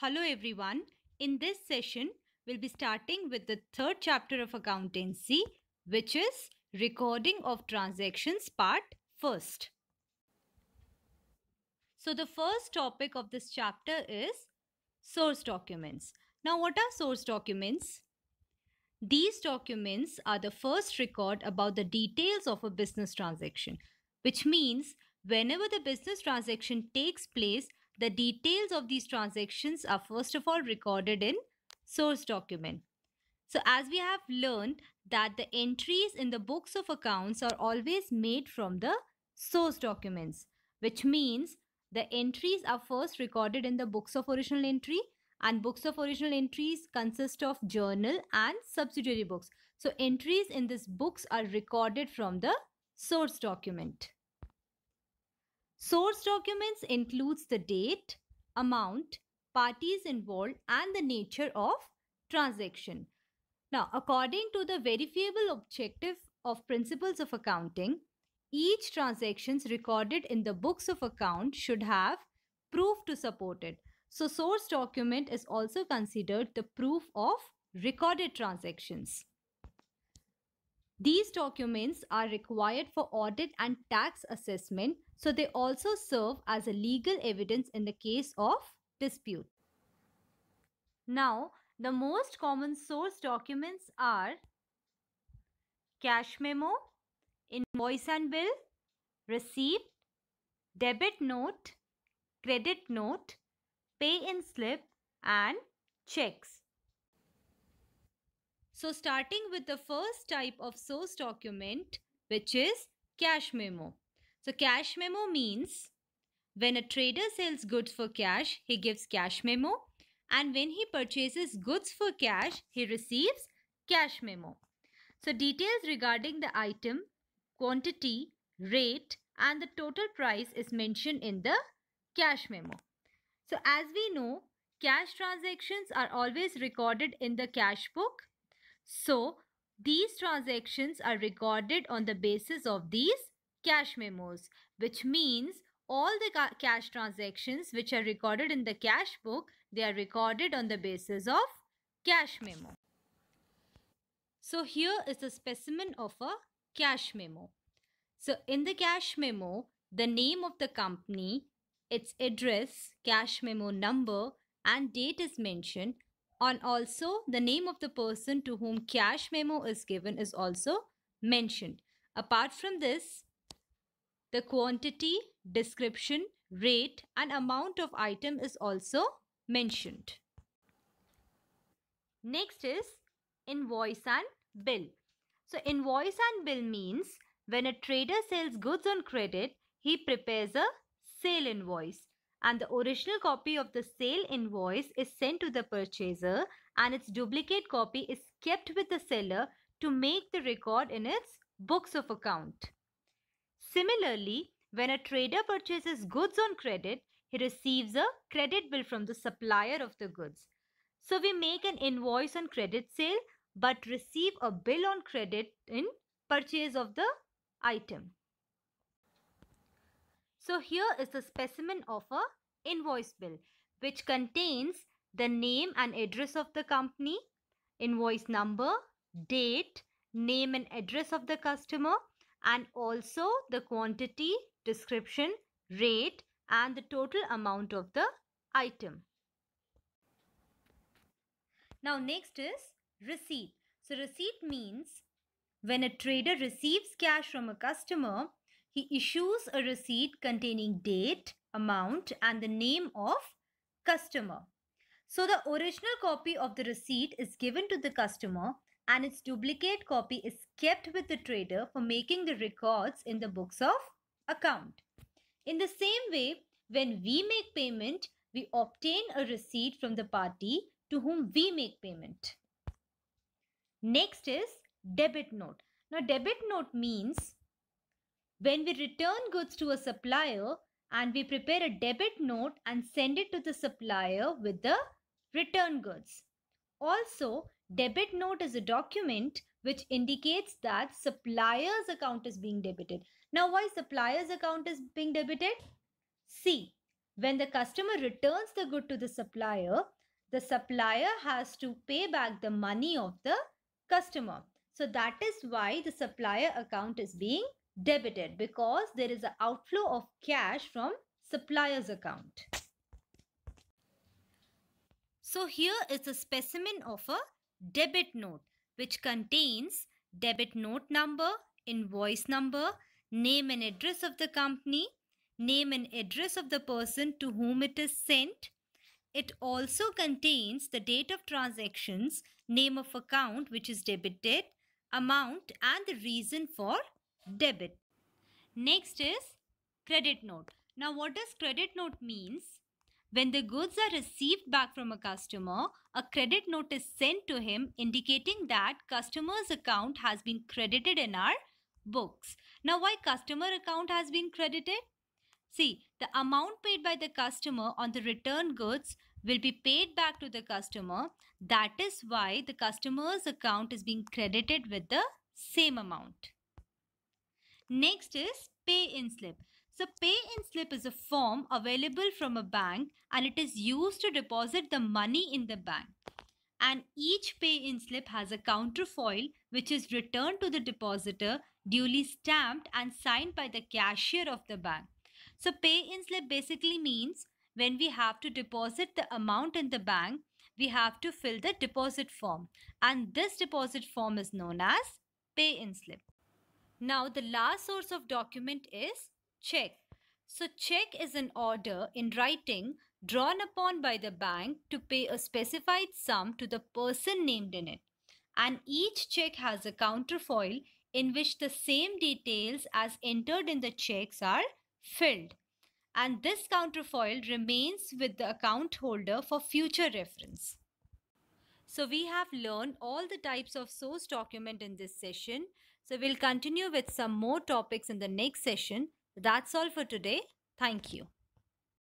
Hello everyone. In this session, we'll be starting with the third chapter of accountancy, which is recording of transactions part first. So the first topic of this chapter is source documents. Now what are source documents? These documents are the first record about the details of a business transaction, which means whenever the business transaction takes place, the details of these transactions are first of all recorded in source document. So as we have learned that the entries in the books of accounts are always made from the source documents, which means the entries are first recorded in the books of original entry and books of original entries consist of journal and subsidiary books. So entries in these books are recorded from the source document. Source documents includes the date, amount, parties involved and the nature of transaction. Now, according to the verifiable objective of principles of accounting, each transactions recorded in the books of account should have proof to support it. So source document is also considered the proof of recorded transactions. These documents are required for audit and tax assessment, so they also serve as a legal evidence in the case of dispute. Now, the most common source documents are cash memo, invoice and bill, receipt, debit note, credit note, pay in slip and checks. So starting with the first type of source document, which is cash memo. So cash memo means when a trader sells goods for cash, he gives cash memo. And when he purchases goods for cash, he receives cash memo. So details regarding the item, quantity, rate and the total price is mentioned in the cash memo. So as we know, cash transactions are always recorded in the cash book so, these transactions are recorded on the basis of these cash memos, which means all the ca cash transactions which are recorded in the cash book, they are recorded on the basis of cash memo. So here is a specimen of a cash memo. So in the cash memo, the name of the company, its address, cash memo number and date is mentioned on also, the name of the person to whom cash memo is given is also mentioned. Apart from this, the quantity, description, rate and amount of item is also mentioned. Next is invoice and bill. So invoice and bill means when a trader sells goods on credit, he prepares a sale invoice and the original copy of the sale invoice is sent to the purchaser and its duplicate copy is kept with the seller to make the record in its books of account. Similarly, when a trader purchases goods on credit, he receives a credit bill from the supplier of the goods. So we make an invoice on credit sale but receive a bill on credit in purchase of the item. So here is the specimen of a invoice bill which contains the name and address of the company, invoice number, date, name and address of the customer and also the quantity, description, rate and the total amount of the item. Now next is receipt. So receipt means when a trader receives cash from a customer, he issues a receipt containing date, amount, and the name of customer. So the original copy of the receipt is given to the customer and its duplicate copy is kept with the trader for making the records in the books of account. In the same way, when we make payment, we obtain a receipt from the party to whom we make payment. Next is debit note. Now, debit note means when we return goods to a supplier and we prepare a debit note and send it to the supplier with the return goods. Also, debit note is a document which indicates that supplier's account is being debited. Now, why supplier's account is being debited? See, when the customer returns the good to the supplier, the supplier has to pay back the money of the customer. So that is why the supplier account is being debited because there is an outflow of cash from supplier's account. So here is a specimen of a debit note which contains debit note number, invoice number, name and address of the company, name and address of the person to whom it is sent. It also contains the date of transactions, name of account which is debited, amount and the reason for debit. Next is credit note. Now what does credit note means? When the goods are received back from a customer, a credit note is sent to him indicating that customer's account has been credited in our books. Now why customer account has been credited? See, the amount paid by the customer on the returned goods will be paid back to the customer. That is why the customer's account is being credited with the same amount. Next is pay in slip. So pay in slip is a form available from a bank and it is used to deposit the money in the bank. And each pay in slip has a counterfoil which is returned to the depositor duly stamped and signed by the cashier of the bank. So pay in slip basically means when we have to deposit the amount in the bank, we have to fill the deposit form. And this deposit form is known as pay in slip. Now the last source of document is check. So check is an order in writing drawn upon by the bank to pay a specified sum to the person named in it. And each check has a counterfoil in which the same details as entered in the checks are filled. And this counterfoil remains with the account holder for future reference. So we have learned all the types of source document in this session. So we'll continue with some more topics in the next session. That's all for today. Thank you.